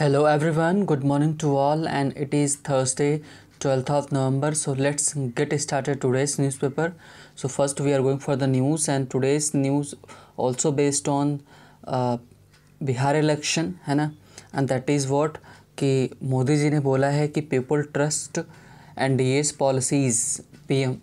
hello everyone good morning to all and it is thursday 12th of november so let's get started today's newspaper so first we are going for the news and today's news also based on uh, Bihar election है ना and that is what कि मोदी जी ने बोला है कि people trust and the policies PM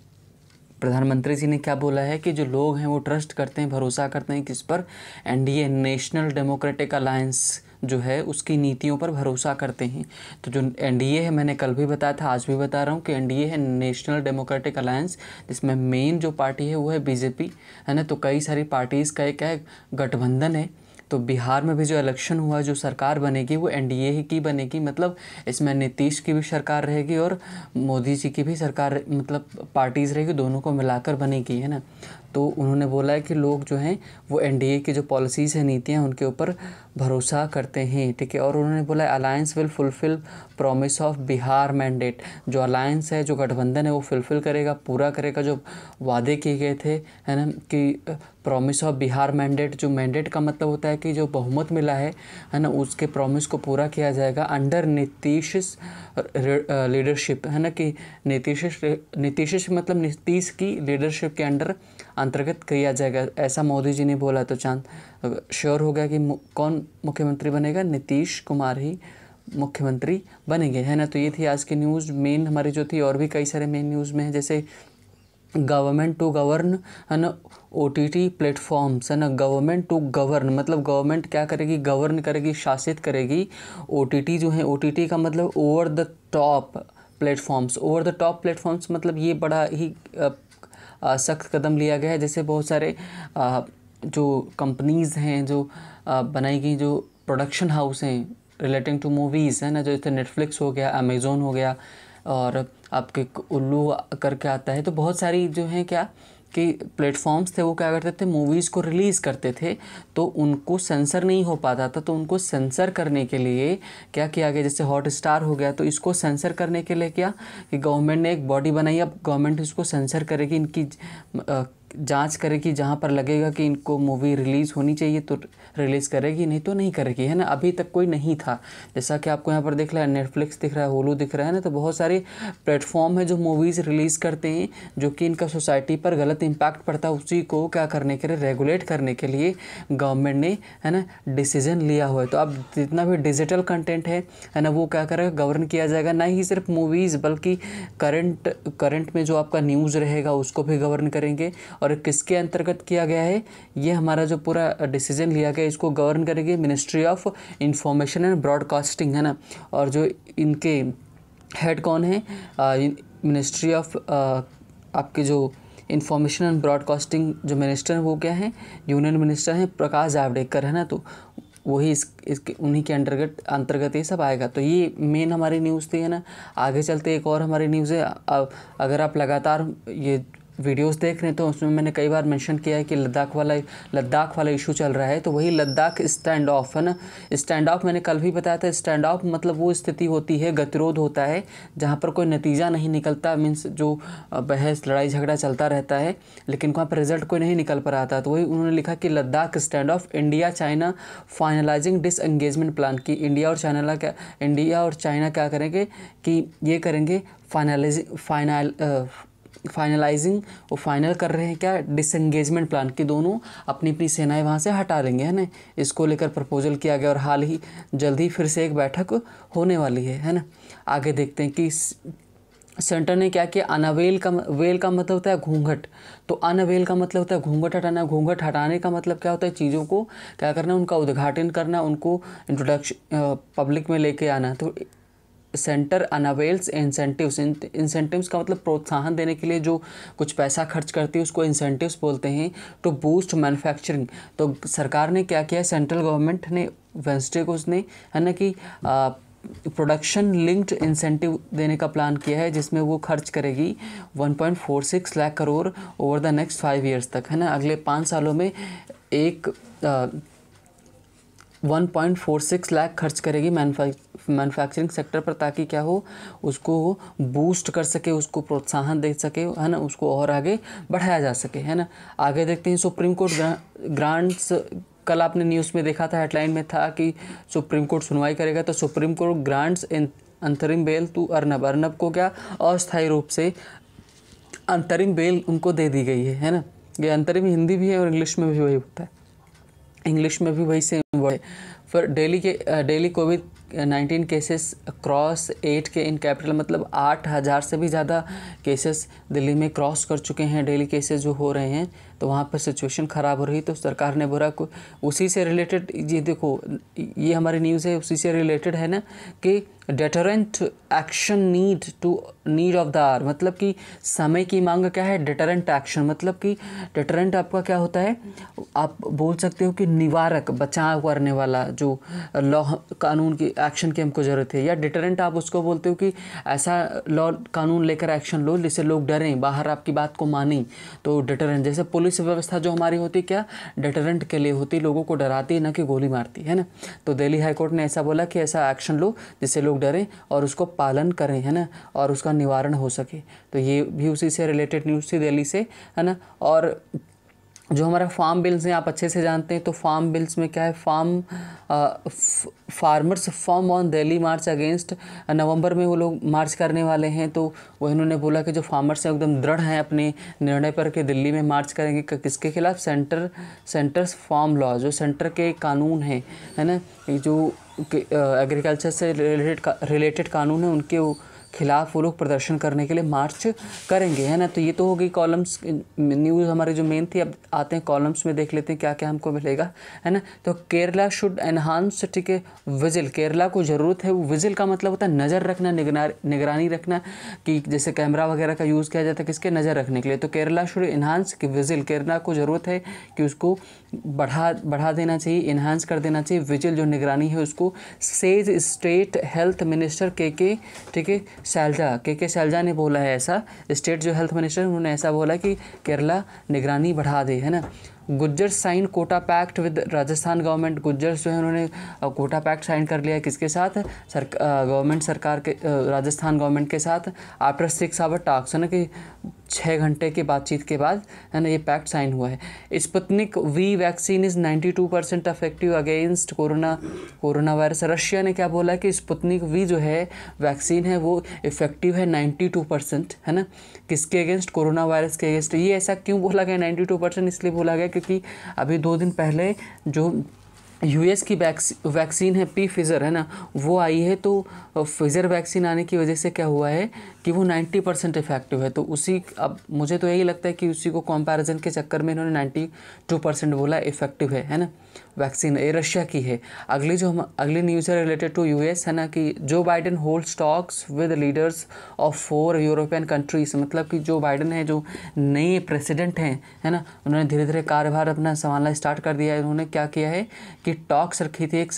प्रधानमंत्री जी ने क्या बोला है कि जो लोग हैं वो ट्रस्ट करते हैं भरोसा करते हैं किस पर एनडीए नेशनल डेमोक्रेटिक अलायंस जो है उसकी नीतियों पर भरोसा करते हैं तो जो एनडीए है मैंने कल भी बताया था आज भी बता रहा हूँ कि एनडीए है नेशनल डेमोक्रेटिक अलायंस जिसमें मेन जो पार्टी है वो है बीजेपी है ना तो कई सारी पार्टीज़ का एक गठबंधन है तो बिहार में भी जो इलेक्शन हुआ जो सरकार बनेगी वो एनडीए ही की बनेगी मतलब इसमें नीतीश की भी सरकार रहेगी और मोदी जी की भी सरकार मतलब पार्टीज़ रहेगी दोनों को मिलाकर बनेगी है ना तो उन्होंने बोला है कि लोग जो हैं वो एनडीए की जो पॉलिसीज़ हैं नीतियाँ उनके ऊपर भरोसा करते हैं ठीक है और उन्होंने बोला alliance will fulfil promise of Bihar mandate जो अलायंस है जो गठबंधन है वो फुलफ़िल करेगा पूरा करेगा जो वादे किए गए थे है ना कि प्रॉमिस ऑफ बिहार मैंडेट जो मैंडेट का मतलब होता है कि जो बहुमत मिला है है ना उसके प्रॉमिस को पूरा किया जाएगा अंडर नीतीश लीडरशिप है ना कि नीतीश नीतीश मतलब नीतीश की लीडरशिप के अंडर अंतर्गत किया जाएगा ऐसा मोदी जी ने बोला तो चांद श्योर हो गया कि मु, कौन मुख्यमंत्री बनेगा नीतीश कुमार ही मुख्यमंत्री बनेंगे है ना तो ये थी आज की न्यूज़ मेन हमारी जो थी और भी कई सारे मेन न्यूज़ में है जैसे गवर्नमेंट टू गवर्न है ना ओ टी टी प्लेटफॉर्म्स है ना गवर्नमेंट टू गवर्न मतलब गवर्नमेंट क्या करेगी गवर्न करेगी शासित करेगी ओ टी टी जो है ओ टी टी का मतलब over the top platforms over the top platforms मतलब ये बड़ा ही सख्त कदम लिया गया है जैसे बहुत सारे जो कंपनीज़ हैं जो बनाई गई जो प्रोडक्शन हाउस हैं रिलेटिंग टू मूवीज़ है ना जो जैसे नेटफ्लिक्स हो गया अमेज़ोन हो गया और आपके उल्लू करके आता है तो बहुत सारी जो हैं क्या के प्लेटफॉर्म्स थे वो क्या करते थे मूवीज़ को रिलीज़ करते थे तो उनको सेंसर नहीं हो पाता था तो उनको सेंसर करने के लिए क्या किया गया जैसे हॉट स्टार हो गया तो इसको सेंसर करने के लिए क्या कि गवर्नमेंट ने एक बॉडी बनाई अब गवर्नमेंट इसको सेंसर करेगी इनकी आ, जांच करेगी जहाँ पर लगेगा कि इनको मूवी रिलीज़ होनी चाहिए तो रिलीज़ करेगी नहीं तो नहीं करेगी है ना अभी तक कोई नहीं था जैसा कि आपको यहाँ पर देख रहा है नेटफ्लिक्स दिख रहा है होलू दिख रहा है ना तो बहुत सारे प्लेटफॉर्म है जो मूवीज़ रिलीज़ करते हैं जो कि इनका सोसाइटी पर गलत इम्पैक्ट पड़ता है उसी को क्या करने के लिए रेगुलेट करने के लिए गवर्नमेंट ने है ना डिसीजन लिया हुआ है तो अब जितना भी डिजिटल कंटेंट है है ना वो क्या करेगा गवर्न किया जाएगा ना ही सिर्फ मूवीज़ बल्कि करंट करंट में जो आपका न्यूज़ रहेगा उसको भी गवर्न करेंगे और किसके अंतर्गत किया गया है ये हमारा जो पूरा डिसीजन लिया गया इसको गवर्न करेगी ministry of information and broadcasting है ना और जो इनके हेड कौन है मिनिस्ट्री ऑफ आपके जो इन्फॉर्मेशन एंड ब्रॉडकास्टिंग जो मिनिस्टर हैं वो क्या हैं यूनियन मिनिस्टर हैं प्रकाश जावड़ेकर है ना तो वही इस इसके उन्हीं के अंतर्गत अंतर्गत ये सब आएगा तो ये मेन हमारी न्यूज़ थी है ना आगे चलते एक और हमारी न्यूज़ है अगर आप लगातार ये वीडियोस देख रहे हैं तो उसमें मैंने कई बार मेंशन किया है कि लद्दाख वाला लद्दाख वाला इशू चल रहा है तो वही लद्दाख स्टैंड ऑफ है ना स्टैंड ऑफ मैंने कल भी बताया था स्टैंड ऑफ मतलब वो स्थिति होती है गतिरोध होता है जहाँ पर कोई नतीजा नहीं निकलता मीन्स जो बहस लड़ाई झगड़ा चलता रहता है लेकिन वहाँ पर रिजल्ट कोई नहीं निकल रहा था तो वही उन्होंने लिखा कि Ladakh standoff India China finalising disengagement plan की इंडिया और चाइना क्या इंडिया और चाइना क्या करेंगे कि ये करेंगे फाइनलाइज फाइनल फाइनलाइजिंग वो फाइनल कर रहे हैं क्या डिसंगेजमेंट प्लान कि दोनों अपनी अपनी सेनाएं वहाँ से हटा लेंगे है ना इसको लेकर प्रपोजल किया गया और हाल ही जल्द ही फिर से एक बैठक होने वाली है है ना आगे देखते हैं कि सेंटर ने क्या किया अनवेल का वेल का मतलब होता है घूंघट तो अनवेल का मतलब होता है घूंघट हटाना घूंघट हटाने का मतलब क्या होता है चीज़ों को क्या करना उनका उद्घाटन करना उनको इंट्रोडक्शन पब्लिक में लेके आना तो सेंटर अनावेल्स इंसेंटिव्स इंसेंटिव्स का मतलब प्रोत्साहन देने के लिए जो कुछ पैसा खर्च करती है उसको इंसेंटिव्स बोलते हैं टू बूस्ट मैन्युफैक्चरिंग तो सरकार ने क्या किया सेंट्रल गवर्नमेंट ने वेंसडे को उसने है ना कि प्रोडक्शन लिंक्ड इंसेंटिव देने का प्लान किया है जिसमें वो खर्च करेगी 1.46 lakh crore over the next five years तक है ना अगले पाँच सालों में एक फोर 1.46 लाख खर्च करेगी मैनुफैक्चर मैन्युफैक्चरिंग सेक्टर पर ताकि क्या हो उसको बूस्ट कर सके उसको प्रोत्साहन दे सके है ना उसको और आगे बढ़ाया जा सके है ना आगे देखते हैं सुप्रीम कोर्ट ग्रांट्स कल आपने न्यूज़ में देखा था हेडलाइन में था कि सुप्रीम कोर्ट सुनवाई करेगा तो सुप्रीम कोर्ट ग्रांट्स अंतरिम बेल टू अर्नब अर्नब को क्या अस्थायी रूप से अंतरिम बेल उनको दे दी गई है है ना ये अंतरिम हिंदी भी है और इंग्लिश में भी वही होता है इंग्लिश में भी वही सेम वर्ड है फिर डेली के daily covid nineteen cases cross eight K in capital मतलब आठ हज़ार से भी ज़्यादा केसेस दिल्ली में क्रॉस कर चुके हैं डेली केसेस जो हो रहे हैं तो वहाँ पर सिचुएशन ख़राब हो रही तो सरकार ने बोला उसी से रिलेटेड ये देखो ये हमारी न्यूज़ है उसी से रिलेटेड है ना कि deterrent action need to need of the hour मतलब कि समय की मांग क्या है डेटरेंट एक्शन मतलब कि डेटरेंट आपका क्या होता है आप बोल सकते हो कि निवारक बचाव करने वाला जो लॉ कानून की एक्शन की हमको ज़रूरत है या डिटरेंट आप उसको बोलते हो कि ऐसा लॉ कानून लेकर एक्शन लो जिससे लोग डरें बाहर आपकी बात को माने तो डिटरेंट जैसे पुलिस पुलिस व्यवस्था जो हमारी होती क्या डिटरेंट के लिए होती लोगों को डराती है ना कि गोली मारती है ना तो दिल्ली हाईकोर्ट ने ऐसा बोला कि ऐसा एक्शन लो जिससे लोग डरें और उसको पालन करें है ना और उसका निवारण हो सके तो ये भी उसी से रिलेटेड न्यूज़ थी दिल्ली से है ना और जो हमारा फार्म बिल्स हैं आप अच्छे से जानते हैं तो फार्म बिल्स में क्या है farm farmers firm on Delhi march against नवंबर में वो लोग मार्च करने वाले हैं तो वो इन्होंने बोला कि जो फार्मर्स हैं एकदम दृढ़ हैं अपने निर्णय पर कि दिल्ली में मार्च करेंगे कि किसके खिलाफ सेंटर सेंटर्स फार्म लॉ जो सेंटर के कानून हैं है ना जो एग्रीकल्चर से रिलेटेड रिलेटेड कानून है उनके खिलाफ वो लोग प्रदर्शन करने के लिए मार्च करेंगे है ना तो ये तो हो गई कॉलम्स न्यूज़ हमारे जो मेन थी अब आते हैं कॉलम्स में देख लेते हैं क्या क्या हमको मिलेगा है ना तो केरला शुड एनहांस ठीक है विजिल केरला को ज़रूरत है विजिल का मतलब होता है नज़र रखना निगरानी रखना कि जैसे कैमरा वगैरह का यूज़ किया जाता है किसके नज़र रखने के लिए तो केरला शुड इन्हांस कि विजिल केरला को ज़रूरत है कि उसको बढ़ा बढ़ा देना चाहिए इन्हांस कर देना चाहिए विजिल जो निगरानी है उसको सेज स्टेट हेल्थ मिनिस्टर के के ठीक है शैलजा के के सैलजा ने बोला है ऐसा स्टेट जो हेल्थ मिनिस्टर उन्होंने ऐसा बोला कि केरला निगरानी बढ़ा दे है ना Gujjar sign quota pact with Rajasthan government Gujjar जो है उन्होंने कोटा पैक्ट साइन कर लिया किसके साथ सर गवर्नमेंट सरकार के राजस्थान गवर्नमेंट के साथ आफ्टर सिक्स आवर टास्क है ना कि छः घंटे की बातचीत के बाद है ना ये पैक्ट साइन हुआ है Sputnik V vaccine is 92 percent effective against corona corona virus Russia ने क्या बोला है कि स्पुतनिक वी जो है वैक्सीन है वो इफेक्टिव है 92 परसेंट है ना किसके अगेंस्ट कोरोना वायरस के अगेंस्ट ये ऐसा क्यों बोला गया टू परसेंट इसलिए बोला गया क्योंकि अभी दो दिन पहले जो यूएस की वैक्स वैक्सीन है पी फिज़र है ना वो आई है तो फिज़र वैक्सीन आने की वजह से क्या हुआ है कि वो 90 परसेंट इफेक्टिव है तो उसी अब मुझे तो यही लगता है कि उसी को कंपैरिजन के चक्कर में इन्होंने 92 परसेंट बोला इफेक्टिव है है ना वैक्सीन ये रशिया की है अगली जो हम अगली न्यूज़ है रिलेटेड टू यूएस है ना कि Joe Biden holds talks with leaders of four European countries मतलब कि जो बाइडन है जो नए प्रेसिडेंट हैं है ना उन्होंने धीरे धीरे कारोबार अपना संभालना स्टार्ट कर दिया है उन्होंने क्या किया है कि टॉक्स रखी थी एक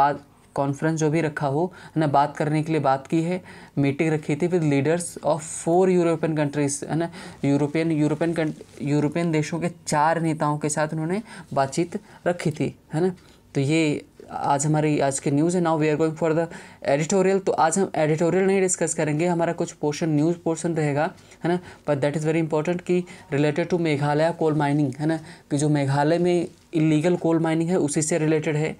बात कॉन्फ्रेंस जो भी रखा हो है ना बात करने के लिए बात की है मीटिंग रखी थी with leaders of four European countries है ना यूरोपियन यूरोपियन यूरोपियन देशों के चार नेताओं के साथ उन्होंने बातचीत रखी थी है ना तो ये आज हमारी आज की न्यूज़ है now we are going for the editorial तो आज हम एडिटोरियल नहीं डिस्कस करेंगे हमारा कुछ पोर्शन न्यूज़ पोर्शन रहेगा है ना but that is very important कि related to Meghalaya coal mining है ना कि जो मेघालय में इलीगल कोल माइनिंग है उसी से रिलेटेड है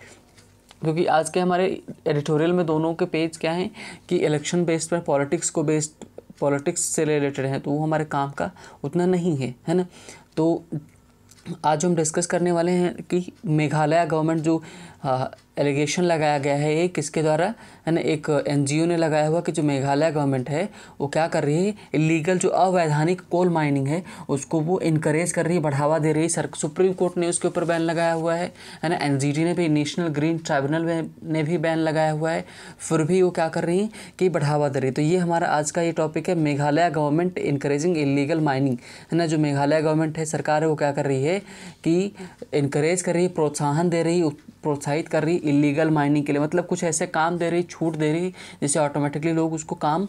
क्योंकि आज के हमारे एडिटोरियल में दोनों के पेज क्या हैं कि इलेक्शन बेस्ड पर पॉलिटिक्स को बेस्ड पॉलिटिक्स से रिलेटेड हैं तो वो हमारे काम का उतना नहीं है है ना तो आज हम डिस्कस करने वाले हैं कि मेघालय गवर्नमेंट जो एलिगेशन लगाया गया है ये किसके द्वारा है ना एक एनजीओ ने लगाया हुआ कि जो मेघालय गवर्नमेंट है वो क्या कर रही है इलीगल जो अवैधानिक कोल माइनिंग है उसको वो इनक्रेज कर रही है बढ़ावा दे रही है सर सुप्रीम कोर्ट ने उसके ऊपर बैन लगाया हुआ है है ना एन ने भी नेशनल ग्रीन ट्राइब्यूनल ने भी बैन लगाया हुआ है फिर भी वो क्या कर रही हैं कि बढ़ावा दे रही है तो ये हमारा आज का ये टॉपिक है Meghalaya government increasing illegal mining है ना जो मेघालय गवर्नमेंट है सरकार है वो क्या कर रही है कि इनक्रेज कर रही है प्रोत्साहन दे रही है प्रोत्साहित कर रही इलीगल माइनिंग के लिए मतलब कुछ ऐसे काम दे रही छूट दे रही जिससे ऑटोमेटिकली लोग उसको काम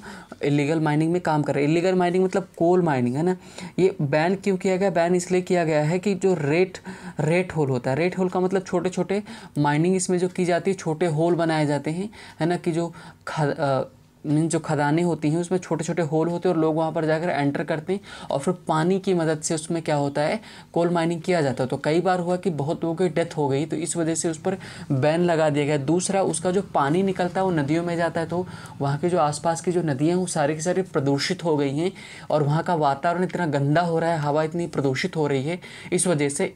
इलीगल माइनिंग में काम कर रहे हैं इलीगल माइनिंग मतलब कोल माइनिंग है ना ये बैन क्यों किया गया बैन इसलिए किया गया है कि जो रेट रेट होल होता है रेट होल का मतलब छोटे छोटे माइनिंग इसमें जो की जाती है छोटे होल बनाए जाते हैं है ना कि जो ख, जो खदानें होती हैं उसमें छोटे छोटे होल होते हैं और लोग वहाँ पर जाकर एंटर करते हैं और फिर पानी की मदद से उसमें क्या होता है कोल माइनिंग किया जाता है तो कई बार हुआ कि बहुत लोगों की डेथ हो गई तो इस वजह से उस पर बैन लगा दिया गया दूसरा उसका जो पानी निकलता है वो नदियों में जाता है तो वहाँ के जो आसपास की जो नदियाँ हैं वो सारी की सारी प्रदूषित हो गई हैं और वहाँ का वातावरण इतना गंदा हो रहा है हवा इतनी प्रदूषित हो रही है इस वजह से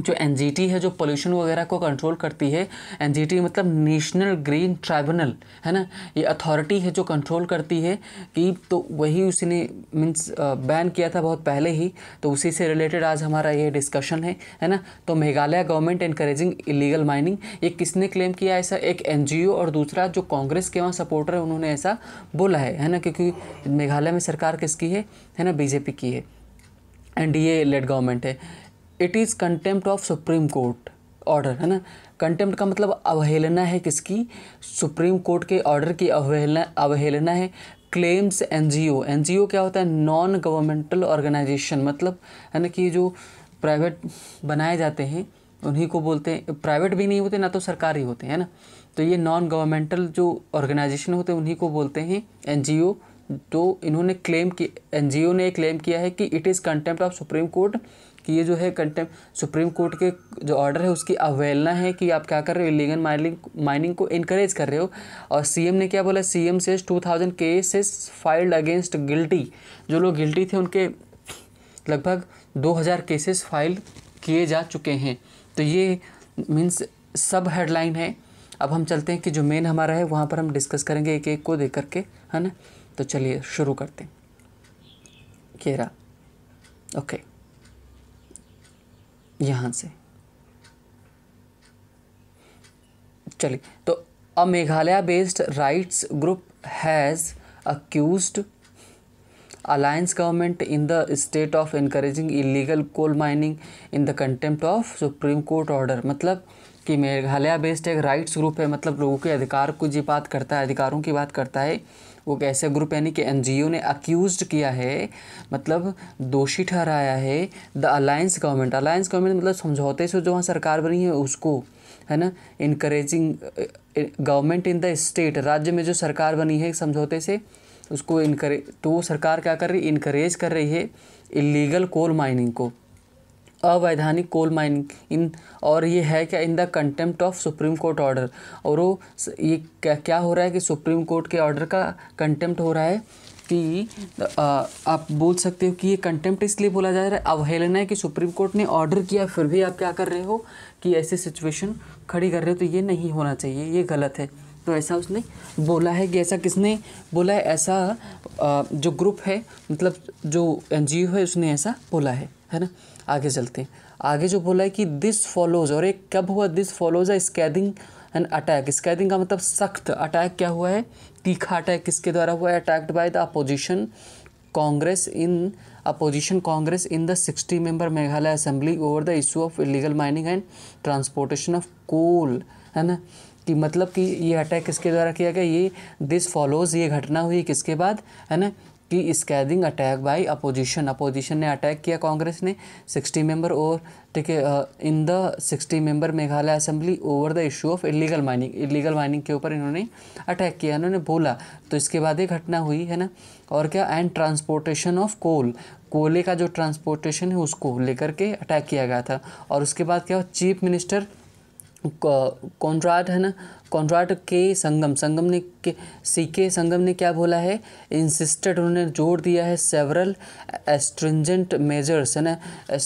जो एन है जो पोल्यूशन वगैरह को कंट्रोल करती है एन मतलब नेशनल ग्रीन ट्राइब्यूनल है ना ये अथॉरिटी है जो कंट्रोल करती है कि तो वही उसने मीन्स बैन किया था बहुत पहले ही तो उसी से रिलेटेड आज हमारा ये डिस्कशन है है ना तो Meghalaya government increasing illegal mining ये किसने क्लेम किया ऐसा एक एन और दूसरा जो कांग्रेस के वहाँ सपोर्टर है उन्होंने ऐसा बोला है है ना क्योंकि मेघालय में सरकार किसकी है है ना बीजेपी की है N D A led government है it is contempt of supreme court order है ना कंटेम्प्ट का मतलब अवहेलना है किसकी सुप्रीम कोर्ट के ऑर्डर की अवहेलना अवहेलना है क्लेम्स एनजीओ एनजीओ क्या होता है नॉन गवर्नमेंटल ऑर्गेनाइजेशन मतलब है ना कि जो प्राइवेट बनाए जाते हैं उन्हीं को बोलते हैं प्राइवेट भी नहीं होते ना तो सरकारी होते हैं ना तो ये नॉन गवर्नमेंटल जो ऑर्गेनाइजेशन होते हैं उन्हीं को बोलते हैं ओ तो इन्होंने क्लेम की ओ ने क्लेम किया है कि it is contempt of supreme court कि ये जो है कंटेम सुप्रीम कोर्ट के जो ऑर्डर है उसकी अवहेलना है कि आप क्या कर रहे हो इलीगल माइनिंग माइनिंग को इनक्रेज कर रहे हो और सीएम ने क्या बोला CM says two thousand cases filed against guilty जो लोग गिल्टी थे उनके लगभग दो हज़ार केसेस फाइल किए जा चुके हैं तो ये मीन्स सब हेडलाइन है अब हम चलते हैं कि जो मेन हमारा है वहाँ पर हम डिस्कस करेंगे एक एक को देख करके है ना तो चलिए शुरू करते हैं केरा ओके okay. यहाँ से चलिए तो a Meghalaya based rights group has accused alliance government in the state of encouraging illegal coal mining in the contempt of supreme court order मतलब कि मेघालय बेस्ड एक राइट्स ग्रुप है मतलब लोगों के अधिकार को जी बात करता है अधिकारों की बात करता है वो एक ऐसा ग्रुप यानी कि एनजीओ ने अक्यूज किया है मतलब दोषी ठहराया है the alliance government alliance government मतलब समझौते से जो वहाँ सरकार बनी है उसको है ना increasing government in the state राज्य में जो सरकार बनी है समझौते से उसको इनकरेज तो वो सरकार क्या कर रही है इनक्रेज कर रही है इलीगल कोल माइनिंग को अवैधानिक कोल माइनिंग इन और ये है क्या in the contempt of supreme court order और वो ये क्या क्या हो रहा है कि सुप्रीम कोर्ट के ऑर्डर का कंटेम्प्ट हो रहा है कि आ, आप बोल सकते हो कि ये कंटेम्प्ट इसलिए बोला जा रहा है अवहेलना है कि सुप्रीम कोर्ट ने ऑर्डर किया फिर भी आप क्या कर रहे हो कि ऐसी सिचुएशन खड़ी कर रहे हो तो ये नहीं होना चाहिए ये गलत है तो ऐसा उसने बोला है कि ऐसा किसने बोला है ऐसा जो ग्रुप है मतलब जो एन है उसने ऐसा बोला है है ना आगे चलते हैं आगे जो बोला है कि दिस फॉलोज और एक कब हुआ this follows a scathing and attack scathing का मतलब सख्त अटैक क्या हुआ है तीखा अटैक किसके द्वारा हुआ है attacked by the opposition Congress in opposition Congress in the sixty member Meghalaya assembly over the issue of illegal mining and transportation of coal है ना कि मतलब कि ये अटैक किसके द्वारा किया गया ये दिस फॉलोज ये घटना हुई किसके बाद है ना कि scathing attack by opposition opposition ने अटैक किया कांग्रेस ने 60 मेंबर और ठीक है in the 60 member Meghalaya assembly over the issue of illegal mining illegal mining के ऊपर इन्होंने अटैक किया इन्होंने बोला तो इसके बाद ये घटना हुई है ना और क्या एंड ट्रांसपोर्टेशन ऑफ कोल कोले का जो ट्रांसपोर्टेशन है उसको लेकर के अटैक किया गया था और उसके बाद क्या चीफ मिनिस्टर कॉन्ट्राट है ना कॉन्ट्राट के संगम संगम ने के सी के संगम ने क्या बोला है इंसिस्टेड उन्होंने जोर दिया है सेवरल एस्ट्रिंजेंट मेजर्स है ना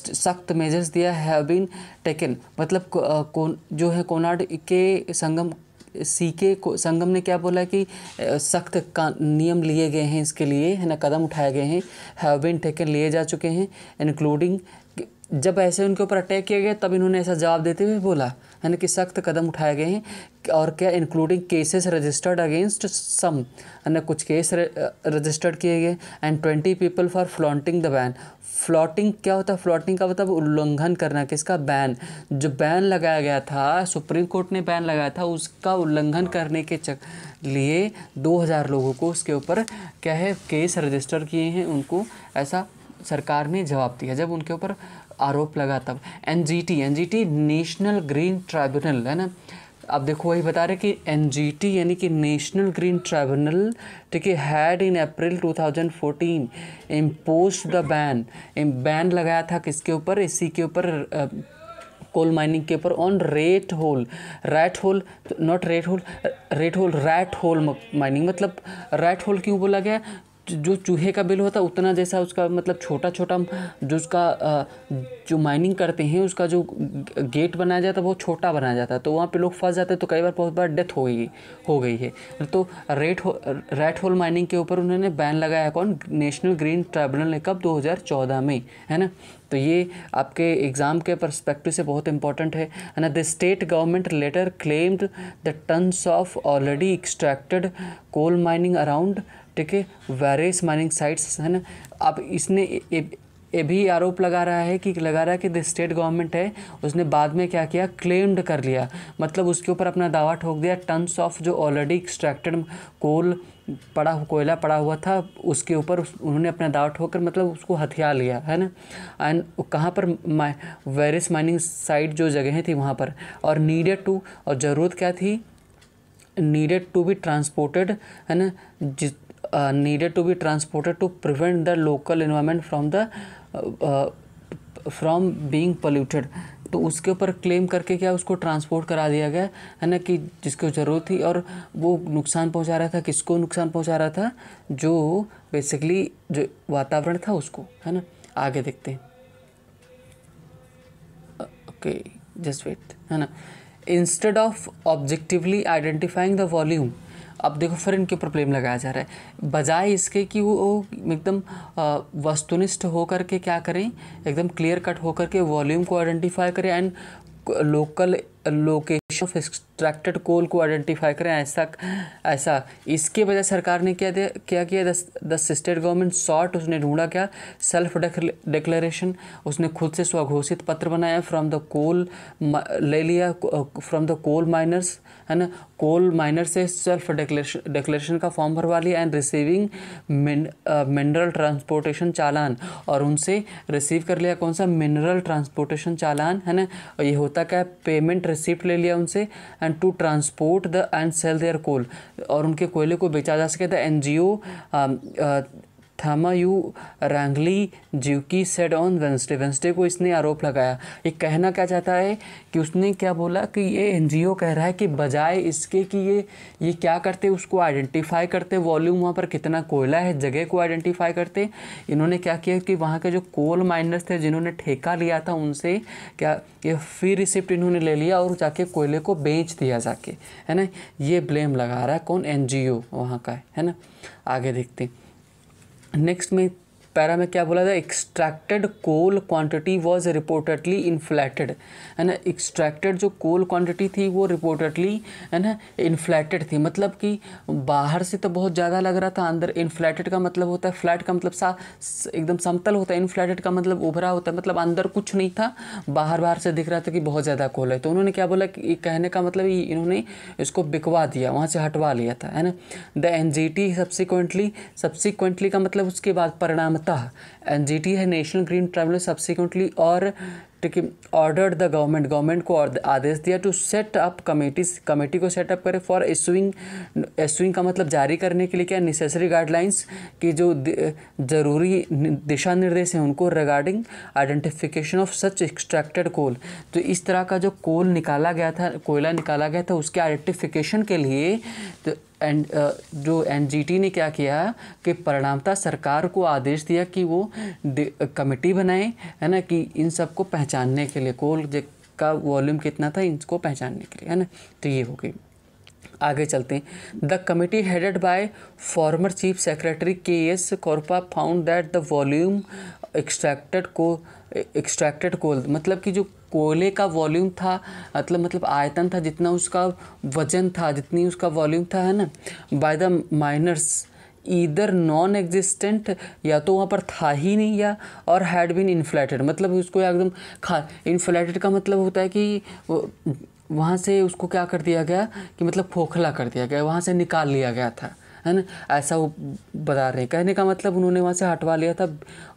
सख्त मेजर्स दिया हैव बीन टेकन मतलब कौन जो है कॉन्ट्राट के संगम सी के को संगम ने क्या बोला कि सख्त का नियम लिए गए हैं इसके लिए है ना कदम उठाए गए हैं हैव बीन टेकन लिए जा चुके हैं इंक्लूडिंग जब ऐसे उनके ऊपर अटैक किया गया तब इन्होंने ऐसा जवाब देते हुए बोला यानी कि सख्त कदम उठाए गए हैं और क्या including cases registered against some यानी कुछ केस रजिस्टर्ड किए गए and twenty people for flouting the ban flouting क्या होता है फ्लॉटिंग का मतलब उल्लंघन करना किसका बैन जो बैन लगाया गया था सुप्रीम कोर्ट ने बैन लगाया था उसका उल्लंघन करने के चक लिए 2000 लोगों को उसके ऊपर क्या है केस रजिस्टर किए हैं उनको ऐसा सरकार ने जवाब दिया जब उनके ऊपर आरोप लगा तब एनजीटी नेशनल ग्रीन ट्राइब्यूनल है ना आप देखो वही बता रहे कि एनजीटी यानी कि नेशनल ग्रीन ट्राइब्यूनल ठीक है had in April 2014 impose the ban ban लगाया था किसके ऊपर इसी के ऊपर कोल माइनिंग के ऊपर on rat hole rat hole not rat hole rat hole rat hole mining मतलब रैट होल क्यों बोला गया जो चूहे का बिल होता है उतना जैसा उसका मतलब छोटा छोटा जो उसका जो माइनिंग करते हैं उसका जो गेट बनाया जाता है वो छोटा बनाया जाता है तो वहाँ पे लोग फंस जाते हैं तो कई बार बहुत बार डेथ हो गई हो गई है तो रेट हो रेट होल माइनिंग के ऊपर उन्होंने बैन लगाया कौन नेशनल ग्रीन ट्राइब्यूनल ने कब दो में है ना तो ये आपके एग्ज़ाम के परस्पेक्टिव से बहुत इंपॉर्टेंट है ना the state government later claimed the tonnes of already extracted coal mining around ठीक है वेरियस माइनिंग साइट्स है ना अब इसने ये भी आरोप लगा रहा है कि लगा रहा है कि द स्टेट गवर्नमेंट है उसने बाद में क्या किया क्लेम्ड कर लिया मतलब उसके ऊपर अपना दावा ठोक दिया टन्स ऑफ जो ऑलरेडी एक्सट्रैक्टेड कोल पड़ा कोयला पड़ा हुआ था उसके ऊपर उन्होंने अपना दावा ठोक कर मतलब उसको हथियार लिया है ना एंड कहाँ पर वेरिस माइनिंग साइट जो जगहें थी वहाँ पर और नीडेड टू और ज़रूरत क्या थी नीडेड टू बी ट्रांसपोर्टेड है ना जिस needed to be transported to prevent the local environment from the from being polluted तो उसके ऊपर क्लेम करके क्या उसको ट्रांसपोर्ट करा दिया गया है ना कि जिसको ज़रूरत थी और वो नुकसान पहुंचा रहा था किसको नुकसान पहुंचा रहा था जो बेसिकली जो वातावरण था उसको है ना आगे देखते हैं ओके जस्ट वेट है ना instead of objectively identifying the volume अब देखो फिर इनके ऊपर प्लेम लगाया जा रहा है बजाय इसके कि वो एकदम वस्तुनिष्ठ होकर के क्या करें एकदम क्लियर कट होकर के वॉल्यूम को आइडेंटिफाई करें and local location of extracted coal को आइडेंटिफाई करें ऐसा ऐसा इसके बजाय सरकार ने क्या दिया क्या किया दस दस स्टेट गवर्नमेंट शॉर्ट उसने ढूंढा क्या सेल्फ डिक्लेरेशन उसने खुद से स्वघोषित पत्र बनाया फ्रॉम द कोल ले लिया फ्रॉम द कोल माइनर्स है ना कोल माइनर से सेल्फ डिक्लेरेशन डिक्लेरेशन का फॉर्म भरवा लिया and receiving mineral transportation challan और उनसे रिसीव कर लिया कौन सा मिनरल ट्रांसपोर्टेशन चालान है ना ये होता क्या है पेमेंट रिसिप्ट ले लिया उनसे and to transport the and sale their coal और उनके कोयले को बेचा जा सके the N G O Thma U Rangli Juki said on Wednesday Wednesday को इसने आरोप लगाया ये कहना क्या चाहता है कि उसने क्या बोला कि ये ओ कह रहा है कि बजाय इसके कि ये ये क्या करते उसको आइडेंटिफाई करते वॉल्यूम वहाँ पर कितना कोयला है जगह को आइडेंटिफाई करते इन्होंने क्या किया कि वहाँ के जो कोल माइनर्स थे जिन्होंने ठेका लिया था उनसे क्या ये फी रिसिप्ट इन्होंने ले लिया और जाके कोयले को बेच दिया जाके है ना ये ब्लेम लगा रहा है कौन एन जी वहाँ का है ना आगे देखते हैं नेक्स्ट में पैरा में क्या बोला था extracted coal quantity was reportedly inflated है ना एक्सट्रैक्टेड जो कोल क्वांटिटी थी वो रिपोर्टेडली है ना इन्फ्लेटेड थी मतलब कि बाहर से तो बहुत ज़्यादा लग रहा था अंदर इन्फ्लेटेड का मतलब होता है फ्लैट का मतलब सा एकदम समतल होता है इन्फ्लेटेड का मतलब उभरा होता है मतलब अंदर कुछ नहीं था बाहर बाहर से दिख रहा था कि बहुत ज़्यादा कोल है तो उन्होंने क्या बोला कि कहने का मतलब इन्होंने इसको बिकवा दिया वहाँ से हटवा लिया था है ना the N G T subsequently subsequently का मतलब उसके बाद परिणाम Kolkata and GTA National Green Tribunal और or order the government government को आदेश दिया to set up committee committee को सेटअप करे फॉर इशूइंग इशूइंग का मतलब जारी करने के लिए क्या नेसेसरी गाइडलाइंस की जो ज़रूरी दिशा निर्देश हैं उनको regarding identification of such extracted coal तो इस तरह का जो कोल निकाला गया था कोयला निकाला गया था उसके आइडेंटिफिकेशन के लिए तो एन uh, जो एनजीटी ने क्या किया कि परिणामता सरकार को आदेश दिया कि वो कमेटी बनाए है ना कि इन सबको पहचानने के लिए कोल का वॉल्यूम कितना था इनको पहचानने के लिए है ना तो ये हो गई आगे चलते हैं the committee headed by former chief secretary K S Kropha found that the volume extracted को एक्सट्रैक्टेड कोल मतलब कि जो कोयले का वॉल्यूम था मतलब मतलब आयतन था जितना उसका वजन था जितनी उसका वॉल्यूम था है ना बाय द माइनर्स इधर नॉन एग्जिस्टेंट या तो वहाँ पर था ही नहीं या और हैड बीन इन्फ्लेटेड मतलब उसको एकदम खा इन्फ्लेटेड का मतलब होता है कि वहाँ से उसको क्या कर दिया गया कि मतलब खोखला कर दिया गया वहाँ से निकाल लिया गया था है ना ऐसा वो बता रहे हैं कहने का मतलब उन्होंने वहाँ से हटवा लिया था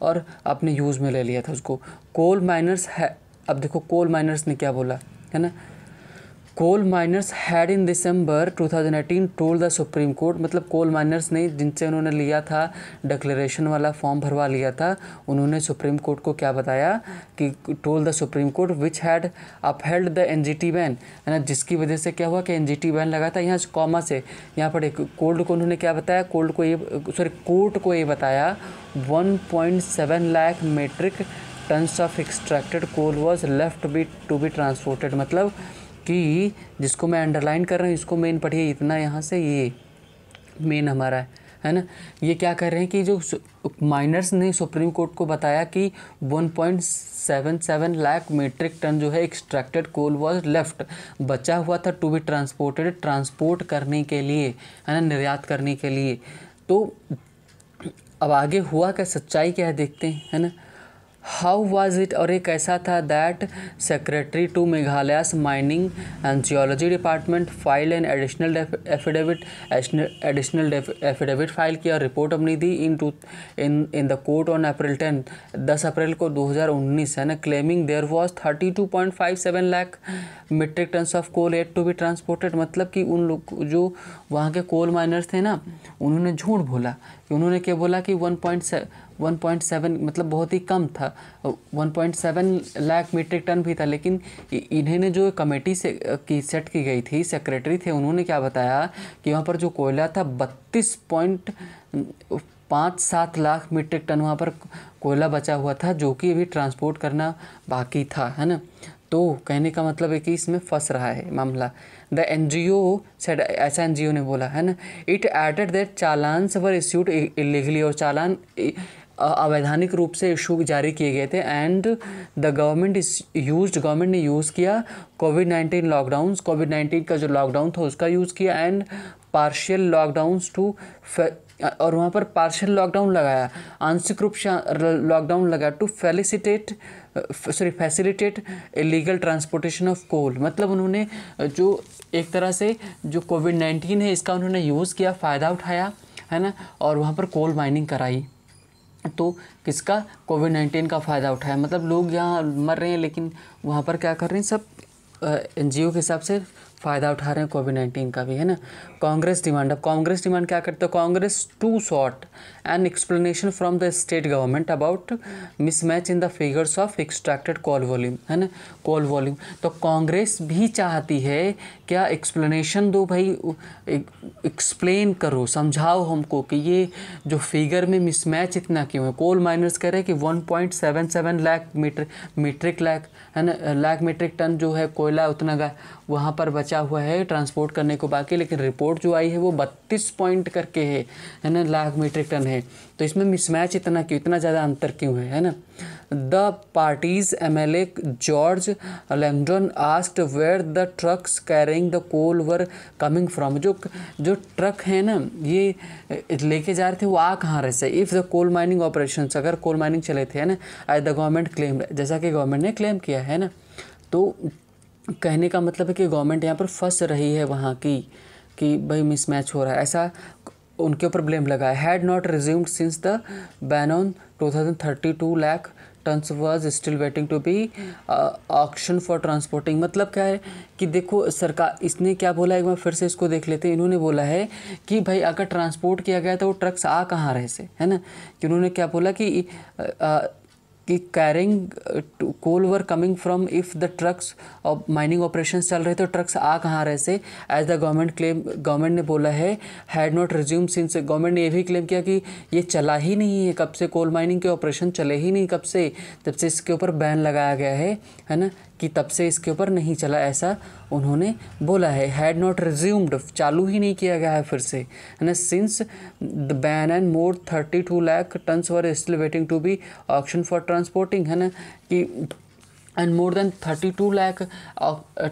और अपने यूज़ में ले लिया था उसको कोल माइनर्स है अब देखो कोल माइनर्स ने क्या बोला है ना coal miners had in December 2018 told the supreme court मतलब कोल माइनर्स ने जिनसे उन्होंने लिया था डिक्लेरेशन वाला फॉर्म भरवा लिया था उन्होंने सुप्रीम कोर्ट को क्या बताया कि told the supreme court which had upheld the N G T ban है ना जिसकी वजह से क्या हुआ कि एन जी टी बैन लगा था यहाँ कॉमा से यहाँ पर एक कोल्ड को उन्होंने क्या बताया कोल्ड को ये सॉरी कोर्ट को ये बताया one point seven lakh metric tonnes of extracted coal was left be to be transported मतलब कि जिसको मैं अंडरलाइन कर रहा हूँ इसको मेन पढ़िए इतना यहाँ से ये मेन हमारा है है ना ये क्या कर रहे हैं कि जो माइनर्स ने सुप्रीम कोर्ट को बताया कि 1.77 लाख मीट्रिक टन जो है एक्सट्रैक्टेड कोल वॉज लेफ्ट बचा हुआ था टू बी ट्रांसपोर्टेड ट्रांसपोर्ट करने के लिए है ना निर्यात करने के लिए तो अब आगे हुआ क्या सच्चाई क्या है देखते हैं है ना हाउ वॉज इट और ये कैसा था that secretary to Meghalaya's mining and geology department file and additional affidavit additional affidavit file किया और रिपोर्ट अपनी दी in to in in the court on April ten दस अप्रैल को 2019 है ना claiming there was thirty two point five seven lakh metric tonnes of coal at to be transported मतलब कि उन लोग जो वहाँ के कोल माइनर्स थे ना उन्होंने झूठ बोला उन्होंने क्या बोला कि वन पॉइंट 1.7 मतलब बहुत ही कम था 1.7 लाख मीट्रिक टन भी था लेकिन इन्होंने जो कमेटी से की सेट की गई थी सेक्रेटरी थे उन्होंने क्या बताया कि वहाँ पर जो कोयला था बत्तीस पॉइंट पाँच सात लाख मीट्रिक टन वहाँ पर कोयला बचा हुआ था जो कि अभी ट्रांसपोर्ट करना बाकी था है ना तो कहने का मतलब है कि इसमें फंस रहा है मामला the N G O said ऐसा एन जी ओ ने बोला है ना it added that challans were issued illegally और चालान अवैधानिक रूप से इशू जारी किए गए थे and the government is use government ने यूज़ किया covid nineteen lockdown covid nineteen का जो लॉकडाउन था उसका यूज़ किया एंड पार्शियल लॉकडाउन टू और वहाँ पर पार्शियल लॉकडाउन लगाया आंशिक रूप से लॉकडाउन लगाया to felicitate sorry facilitate illegal transportation of coal मतलब उन्होंने जो एक तरह से जो कोविड नाइन्टीन है इसका उन्होंने यूज़ किया फ़ायदा उठाया है ना और वहाँ पर कोल माइनिंग कराई तो किसका कोविड नाइन्टीन का फ़ायदा उठाया मतलब लोग यहाँ मर रहे हैं लेकिन वहाँ पर क्या कर रहे हैं सब एन के हिसाब से फ़ायदा उठा रहे हैं कोविड नाइन्टीन का भी है ना कांग्रेस डिमांड अब कांग्रेस डिमांड क्या करते हो Congress to sought an explanation from the state government about mismatch in the figures of extracted coal volume है ना कॉल वॉल्यूम तो कांग्रेस भी चाहती है क्या एक्सप्लेनेशन दो भाई एक्सप्लेन करो समझाओ हमको कि ये जो फिगर में मिसमैच इतना क्यों है कोल माइनर्स कह रहे हैं कि one point seven seven lakh metre metric lakh है ना लाख मीट्रिक टन जो है कोयला उतना का वहाँ पर बचा हुआ है ट्रांसपोर्ट करने को बाकी लेकिन रिपोर्ट रिपोर्ट जो आई है वो बत्तीस पॉइंट करके है है ना लाख मीट्रिक टन है तो इसमें मिसमैच इतना क्यों इतना ज़्यादा अंतर क्यों है है ना the parties M L A George Lyngdoh asked where the trucks carrying the coal were coming from जो जो ट्रक है ना ये लेके जा रहे थे वो आ कहाँ रहे थे if the coal mining operation अगर कोल माइनिंग चले थे है ना एज द गवर्नमेंट क्लेम जैसा कि गवर्नमेंट ने क्लेम किया है ना तो कहने का मतलब है कि गवर्नमेंट यहाँ पर फंस रही है वहाँ की कि भाई मिसमैच हो रहा है ऐसा उनके ऊपर ब्लेम लगा है had not resumed since the ban on two thousand thirty two lakh tons was still waiting to be auction for transporting मतलब क्या है कि देखो सरकार इसने क्या बोला एक बार फिर से इसको देख लेते हैं इन्होंने बोला है कि भाई अगर ट्रांसपोर्ट किया गया तो वो ट्रक्स आ कहाँ रहे से है ना कि उन्होंने क्या बोला कि uh, uh कि carrying coal were coming from if the trucks और माइनिंग ऑपरेशन चल रहे तो ट्रक्स आ कहाँ रहे से as the government claim government ने बोला है had not resume since government ने यह भी क्लेम किया कि ये चला ही नहीं है कब से कोल माइनिंग के ऑपरेशन चले ही नहीं कब से जब से इसके ऊपर बैन लगाया गया है है ना कि तब से इसके ऊपर नहीं चला ऐसा उन्होंने बोला है हैड नॉट रिज्यूम्ड चालू ही नहीं किया गया है फिर से है ना since the ban and more thirty two lakh tons were still waiting to be option for transporting है ना कि and more than thirty two lakh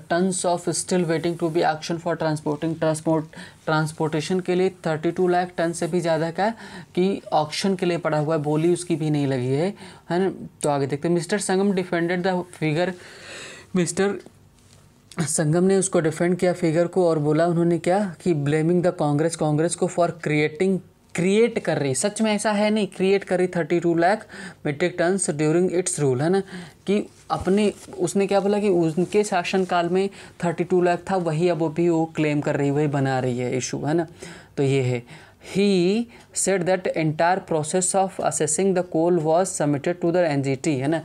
tons of still waiting to be option for transporting transport transportation के लिए thirty two lakh ton से भी ज़्यादा का कि ऑक्शन के लिए पड़ा हुआ है बोली उसकी भी नहीं लगी है है ना तो आगे देखते mister Sangma defended the figure mister Sangma ने उसको डिफेंड किया फिगर को और बोला उन्होंने क्या कि ब्लेमिंग द कांग्रेस कांग्रेस को फॉर क्रिएटिंग क्रिएट कर रही सच में ऐसा है नहीं क्रिएट कर रही thirty two lakh metric tons during its rule है ना कि अपने उसने क्या बोला कि उनके शासनकाल में थर्टी टू लैख था वही अब भी वो क्लेम कर रही वही बना रही है इशू है ना तो ये है ही that entire process of assessing the coal was submitted to the N G T है ना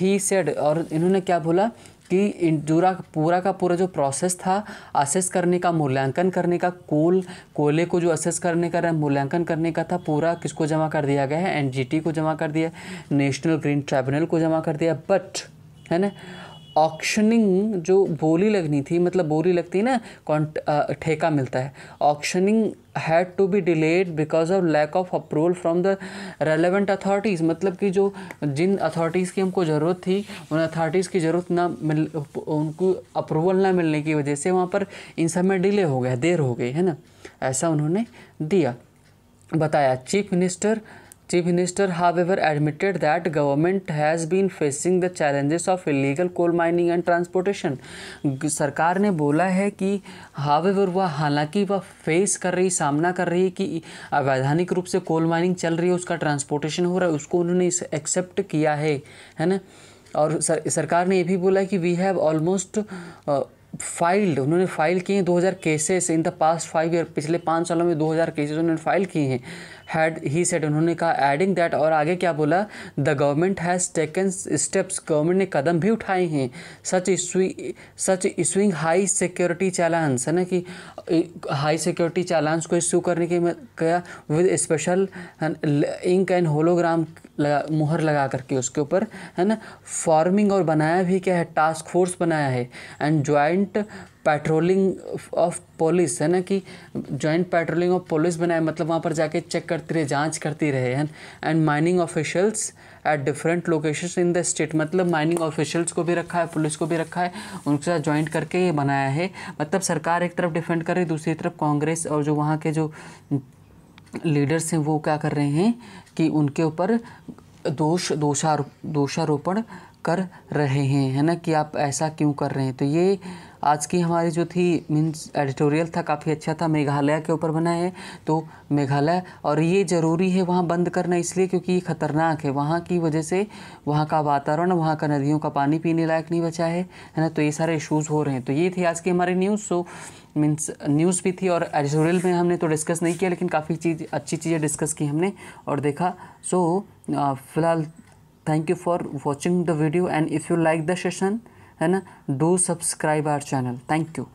ही सेड और इन्होंने क्या बोला कि जूरा पूरा का पूरा जो प्रोसेस था असेस करने का मूल्यांकन करने का कोल कोले को जो असेस करने का मूल्यांकन करने का था पूरा किसको जमा कर दिया गया है एनजीटी को जमा कर दिया नेशनल ग्रीन ट्राइब्यूनल को जमा कर दिया बट है ना ऑक्शनिंग जो बोली लगनी थी मतलब बोली लगती है ना ठेका मिलता है auctioning had to be delayed because of lack of approval from the relevant authorities मतलब कि जो जिन अथॉरिटीज़ की हमको ज़रूरत थी उन अथॉरिटीज़ की ज़रूरत ना मिल उनको अप्रूवल ना मिलने की वजह से वहाँ पर इन सब में डिले हो गया देर हो गई है ना ऐसा उन्होंने दिया बताया chief minister chief minister however admitted that government has been facing the challenges of illegal coal mining and transportation सरकार ने बोला है कि हाव एवर वह हालांकि वह फेस कर रही सामना कर रही है कि अवैधानिक रूप से कोल माइनिंग चल रही है उसका ट्रांसपोर्टेशन हो रहा है उसको उन्होंने एक्सेप्ट किया है है ना और सर, सरकार ने यह भी बोला कि वी हैव ऑलमोस्ट फाइल्ड उन्होंने फाइल किए हैं 2000 cases in the past five year पिछले पाँच सालों में 2000 केसेस उन्होंने फाइल किए हैं हैड ही सेट उन्होंने कहा एडिंग दैट और आगे क्या बोला the government has taken steps government ने कदम भी उठाए हैं such such issuing high security challans है ना कि हाई सिक्योरिटी चैलेंज को इशू करने के क्या with special ink and hologram लगा मुहर लगा करके उसके ऊपर है ना फॉर्मिंग और बनाया भी क्या है टास्क फोर्स बनाया है and joint patrolling of police है ना कि जॉइंट पेट्रोलिंग ऑफ पुलिस बनाए मतलब वहाँ पर जाके चेक करते रहे जांच करती रहे हैं and mining officials at different location in the state मतलब माइनिंग ऑफिशियल्स को भी रखा है पुलिस को भी रखा है उनके साथ ज्वाइंट करके ये बनाया है मतलब सरकार एक तरफ डिफेंड कर रही दूसरी तरफ कांग्रेस और जो वहाँ के जो लीडर्स हैं वो क्या कर रहे हैं कि उनके ऊपर दोष दोषारोप दोषारोपण कर रहे हैं है ना कि आप ऐसा क्यों कर रहे हैं तो ये आज की हमारी जो थी मीन्स एडिटोरियल था काफ़ी अच्छा था मेघालय के ऊपर बना है तो मेघालय और ये ज़रूरी है वहाँ बंद करना इसलिए क्योंकि ये ख़तरनाक है वहाँ की वजह से वहाँ का वातावरण वहाँ का नदियों का पानी पीने लायक नहीं बचा है है ना तो ये सारे इशूज़ हो रहे हैं तो ये थे आज की हमारी न्यूज़ सो मीन्स न्यूज़ भी थी और एडिटोरियल में हमने तो डिस्कस नहीं किया लेकिन काफ़ी चीज़ अच्छी चीज़ें डिस्कस की हमने और देखा सो फिलहाल thank you for watching the video and if you like the session है ना do subscribe our channel thank you